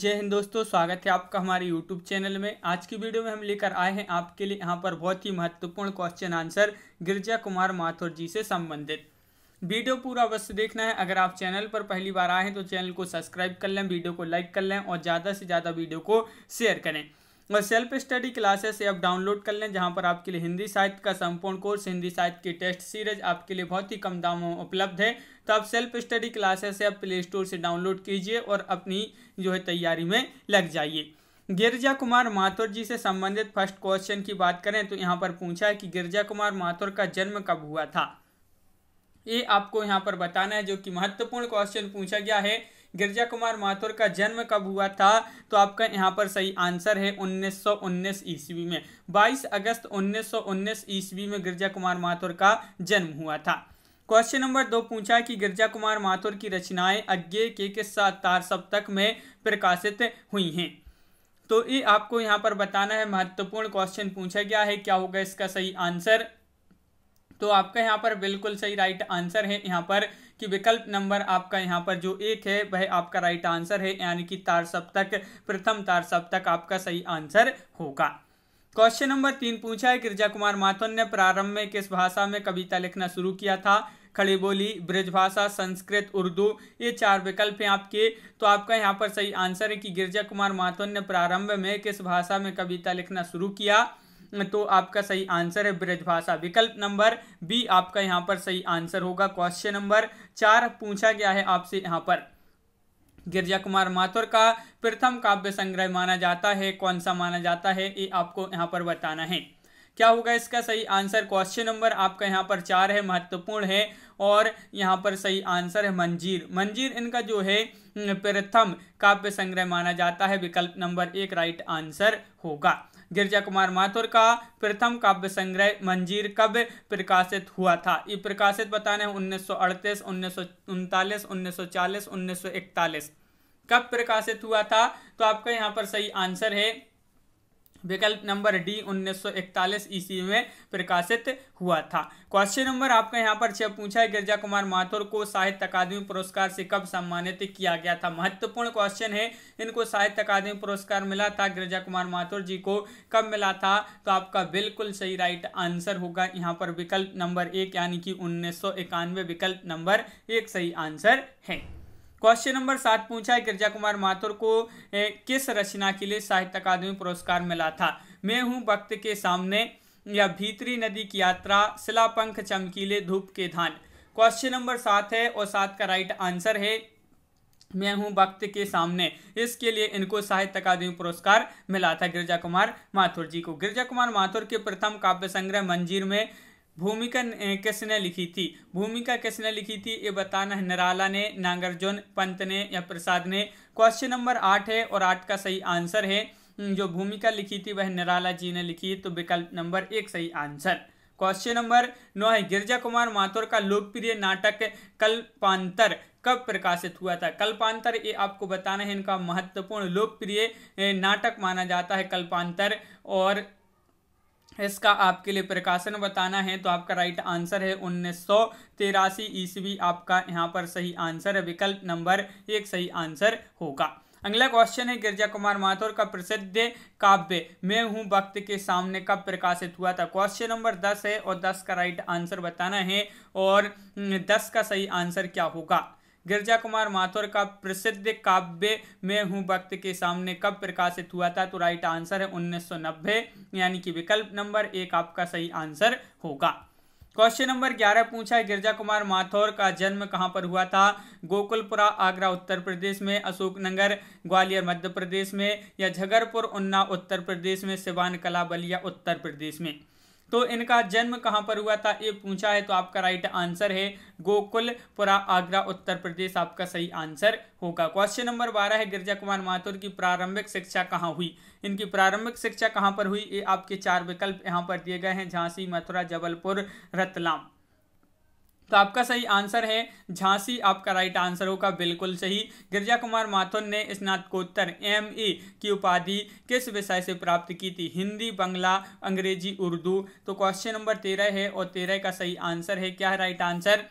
जय हिंद दोस्तों स्वागत है आपका हमारे YouTube चैनल में आज की वीडियो में हम लेकर आए हैं आपके लिए यहाँ पर बहुत ही महत्वपूर्ण क्वेश्चन आंसर गिरजा कुमार माथुर जी से संबंधित वीडियो पूरा अवश्य देखना है अगर आप चैनल पर पहली बार आए हैं तो चैनल को सब्सक्राइब कर लें वीडियो को लाइक कर लें और ज़्यादा से ज़्यादा वीडियो को शेयर करें और सेल्फ स्टडी क्लासेस आप डाउनलोड कर लें जहाँ पर आपके लिए हिंदी साहित्य का संपूर्ण कोर्स हिंदी साहित्य की टेस्ट सीरीज आपके लिए बहुत ही कम दामों में उपलब्ध है तो आप सेल्फ स्टडी क्लासेस आप प्ले स्टोर से डाउनलोड कीजिए और अपनी जो है तैयारी में लग जाइए गिरजा कुमार माथुर जी से संबंधित फर्स्ट क्वेश्चन की बात करें तो यहाँ पर पूछा है कि गिरजा कुमार माथुर का जन्म कब हुआ था ये आपको यहाँ पर बताना है जो कि महत्वपूर्ण क्वेश्चन पूछा गया है गिरजा कुमार माथुर का जन्म कब हुआ था तो आपका यहाँ पर सही आंसर है 1919 ईस्वी में 22 अगस्त 1919 ईस्वी में गिरजा कुमार माथुर का जन्म हुआ था क्वेश्चन नंबर दो पूछा कि गिरजा कुमार माथुर की रचनाएं अज्ञे के किस तार सप्तक में प्रकाशित हुई हैं तो ये आपको यहाँ पर बताना है महत्वपूर्ण क्वेश्चन पूछा गया है क्या होगा इसका सही आंसर तो आपका यहाँ पर बिल्कुल सही राइट आंसर है यहाँ पर कि विकल्प नंबर आपका यहाँ पर जो एक है वह आपका राइट आंसर है यानी कि तार सप्तक प्रथम तार सप्तक आपका सही आंसर होगा क्वेश्चन नंबर तीन पूछा है गिरजा कुमार माथुर ने प्रारंभ में किस भाषा में कविता लिखना शुरू किया था खड़ी बोली ब्रजभाषा संस्कृत उर्दू ये चार विकल्प हैं आपके तो आपका यहाँ पर सही आंसर है कि गिरजा कुमार माथुर ने प्रारंभ में किस भाषा में कविता लिखना शुरू किया तो आपका सही आंसर है ब्रजभाषा विकल्प नंबर बी आपका यहाँ पर सही आंसर होगा क्वेश्चन नंबर चार पूछा गया है आपसे यहाँ पर गिरजा कुमार माथुर का प्रथम काव्य संग्रह माना जाता है कौन सा माना जाता है ये आपको यहाँ पर बताना है क्या होगा इसका सही आंसर क्वेश्चन नंबर आपका यहाँ पर चार है महत्वपूर्ण है और यहाँ पर सही आंसर है मंजीर मंजीर इनका जो है प्रथम काव्य संग्रह माना जाता है विकल्प नंबर एक राइट आंसर होगा गिरजा कुमार माथुर का प्रथम काव्य संग्रह मंजीर कब प्रकाशित हुआ था ये प्रकाशित बताने उन्नीस सौ अड़तीस उन्नीस सौ उनतालीस उन्नीस सौ चालीस उन्नीस सौ इकतालीस कब प्रकाशित हुआ था तो आपका यहाँ पर सही आंसर है विकल्प नंबर डी 1941 ईस्वी में प्रकाशित हुआ था क्वेश्चन नंबर आपका यहाँ पर छह पूछा है गिरजा कुमार माथुर को साहित्य अकादमी पुरस्कार से कब सम्मानित किया गया था महत्वपूर्ण क्वेश्चन है इनको साहित्य अकादमी पुरस्कार मिला था गिरजा कुमार माथुर जी को कब मिला था तो आपका बिल्कुल सही राइट आंसर होगा यहाँ पर विकल्प नंबर एक यानी कि उन्नीस विकल्प नंबर एक सही आंसर है क्वेश्चन नंबर सात पूछा है गिरजा कुमार माथुर को ए, किस रचना के लिए साहित्य अकादमी पुरस्कार मिला था मैं हूँ भक्त के सामने या भीतरी नदी की यात्रा शिलापंख चमकीले धूप के धान क्वेश्चन नंबर सात है और सात का राइट आंसर है मैं हूं भक्त के सामने इसके लिए इनको साहित्य अकादमी पुरस्कार मिला था गिरजा कुमार माथुर जी को गिरजा कुमार माथुर के प्रथम काव्य संग्रह मंजीर में भूमिका किसने लिखी थी भूमिका किसने लिखी थी ये बताना है नराला ने नागार्जुन पंत ने या प्रसाद ने क्वेश्चन नंबर आठ है और आठ का सही आंसर है हम्म, जो भूमिका लिखी थी वह निराला जी ने लिखी तो विकल्प नंबर एक सही आंसर क्वेश्चन नंबर नौ है गिरजा कुमार माथुर का लोकप्रिय नाटक कल्पांतर कब प्रकाशित हुआ था कल्पांतर ये आपको बताना है इनका महत्वपूर्ण लोकप्रिय नाटक माना जाता है कल्पांतर और इसका आपके लिए प्रकाशन बताना है तो आपका राइट आंसर है उन्नीस सौ तिरासी ईस्वी आपका यहाँ पर सही आंसर है विकल्प नंबर एक सही आंसर होगा अगला क्वेश्चन है गिरजा कुमार माथुर का प्रसिद्ध काव्य मैं हूँ वक्त के सामने कब प्रकाशित हुआ था क्वेश्चन नंबर दस है और दस का राइट आंसर बताना है और दस का सही आंसर क्या होगा गिरजा कुमार माथुर का प्रसिद्ध काव्य में हूँ भक्त के सामने कब प्रकाशित हुआ था तो राइट आंसर है 1990 यानी कि विकल्प नंबर एक आपका सही आंसर होगा क्वेश्चन नंबर ग्यारह पूछा है गिरजा कुमार माथौर का जन्म कहाँ पर हुआ था गोकुलपुरा आगरा उत्तर प्रदेश में अशोकनगर ग्वालियर मध्य प्रदेश में या झगरपुर उन्ना उत्तर प्रदेश में सिवान कला बलिया उत्तर प्रदेश में तो इनका जन्म कहाँ पर हुआ था ये पूछा है तो आपका राइट आंसर है गोकुलपुरा आगरा उत्तर प्रदेश आपका सही आंसर होगा क्वेश्चन नंबर बारह है गिरजा कुमार माथुर की प्रारंभिक शिक्षा कहाँ हुई इनकी प्रारंभिक शिक्षा कहाँ पर हुई ये आपके चार विकल्प यहाँ पर दिए गए हैं झांसी मथुरा जबलपुर रतलाम तो आपका सही आंसर है झांसी आपका राइट आंसर होगा बिल्कुल सही गिरजा कुमार माथुर ने स्नातकोत्तर एम ए e की उपाधि किस विषय से प्राप्त की थी हिंदी बंगला अंग्रेजी उर्दू तो क्वेश्चन नंबर तेरह है और तेरह का सही आंसर है क्या है राइट आंसर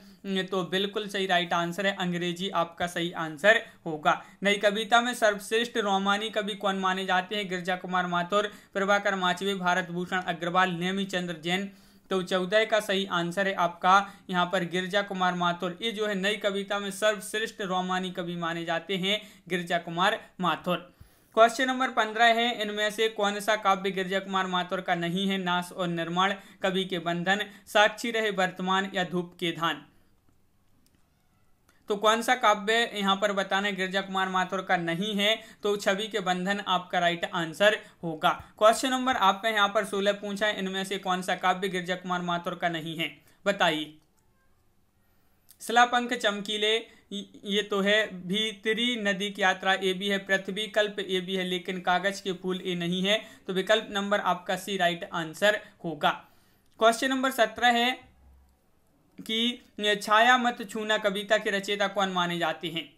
तो बिल्कुल सही राइट आंसर है अंग्रेजी आपका सही आंसर होगा नई कविता में सर्वश्रेष्ठ रोमानी कवि कौन माने जाते हैं गिरजा कुमार माथुर प्रभाकर माचवे भारत भूषण अग्रवाल नेमी चंद्र जैन तो चौदह का सही आंसर है आपका यहाँ पर गिरजा कुमार माथुर ये जो है नई कविता में सर्वश्रेष्ठ रोमानी कवि माने जाते हैं गिरजा कुमार माथुर क्वेश्चन नंबर पंद्रह है इनमें से कौन सा काव्य गिरजा कुमार माथुर का नहीं है नाश और निर्माण कवि के बंधन साक्षी रहे वर्तमान या धूप के धान तो कौन सा काव्य यहाँ पर बताना गिरजा कुमार माथुर का नहीं है तो छवि के बंधन आपका राइट आंसर होगा क्वेश्चन नंबर आपका यहाँ पर सोलह पूछा है इनमें से कौन सा काव्य गिरजा कुमार माथुर का नहीं है बताइए शिलापंख चमकीले ये तो है भीतरी नदी की यात्रा ए भी है पृथ्वी कल्प ए भी है लेकिन कागज के फूल ए नहीं है तो विकल्प नंबर आपका सी राइट आंसर होगा क्वेश्चन नंबर सत्रह है कि छाया मत छूना कविता के रचयिता कौन माने जाते हैं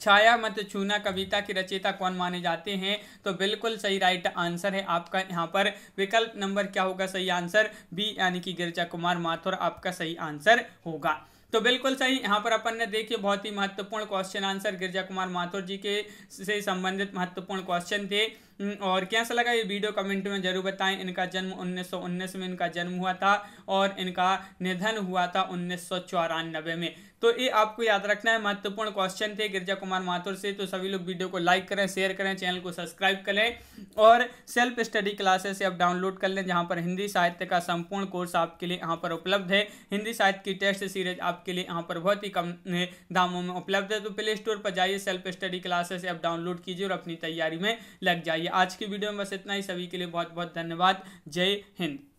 छाया मत छूना कविता की रचयिता कौन माने जाते हैं तो बिल्कुल सही राइट आंसर है आपका यहाँ पर विकल्प नंबर क्या होगा सही आंसर बी यानी कि गिरजा कुमार माथुर आपका सही आंसर होगा तो बिल्कुल सही यहाँ पर अपन ने देखिए बहुत ही महत्वपूर्ण क्वेश्चन आंसर गिरजा कुमार माथुर जी के से संबंधित महत्वपूर्ण क्वेश्चन थे हम्म, और कैसा लगा ये वीडियो कमेंट में जरूर बताएं इनका जन्म 1919 में इनका जन्म हुआ था और इनका निधन हुआ था उन्नीस में तो ये आपको याद रखना है महत्वपूर्ण क्वेश्चन थे गिरजा कुमार माथुर से तो सभी लोग वीडियो को लाइक करें शेयर करें चैनल को सब्सक्राइब करें और सेल्फ स्टडी क्लासेस आप डाउनलोड कर लें जहाँ पर हिंदी साहित्य का संपूर्ण कोर्स आपके लिए यहाँ पर उपलब्ध है हिंदी साहित्य की टेस्ट सीरीज आपके लिए यहाँ पर बहुत ही कम दामों में उपलब्ध है तो प्ले स्टोर पर जाइए सेल्फ स्टडी क्लासेस आप डाउनलोड कीजिए और अपनी तैयारी में लग जाइए आज की वीडियो में बस इतना ही सभी के लिए बहुत बहुत धन्यवाद जय हिंद